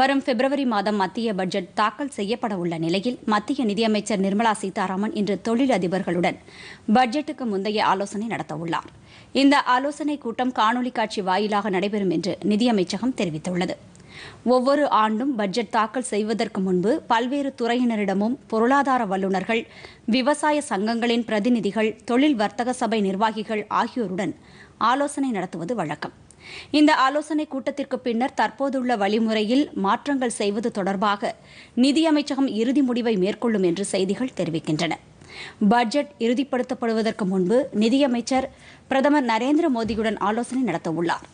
வரும் பிப்ரவரி மாதம் மத்திய பட்ஜெட் தாக்கல் செய்யப்பட உள்ள நிலையில் மத்திய நிதியமைச்சர் நிர்மலா சீதாராமன் இன்று தொழில் அதிபர்களுடன் பட்ஜெட்டுக்கு முந்தைய ஆலோசனை நடத்தவுள்ளார் இந்த ஆலோசனை கூட்டம் காணொலி காட்சி வாயிலாக நடைபெறும் என்று நிதியமைச்சகம் தெரிவித்துள்ளது ஒவ்வொரு ஆண்டும் பட்ஜெட் தாக்கல் செய்வதற்கு முன்பு பல்வேறு துறையினரிடமும் பொருளாதார வல்லுநர்கள் விவசாய சங்கங்களின் பிரதிநிதிகள் தொழில் வர்த்தக சபை நிர்வாகிகள் ஆகியோருடன் ஆலோசனை நடத்துவது வழக்கம் இந்த ஆலோசனைக் கூட்டத்திற்கு பின்னர் தற்போதுள்ள வழிமுறையில் மாற்றங்கள் செய்வது தொடர்பாக நிதியமைச்சகம் இறுதி முடிவை மேற்கொள்ளும் என்று செய்திகள் தெரிவிக்கின்றன பட்ஜெட் இறுதிப்படுத்தப்படுவதற்கு முன்பு நிதியமைச்சர் பிரதமர் நரேந்திர மோடியுடன் ஆலோசனை நடத்தவுள்ளாா்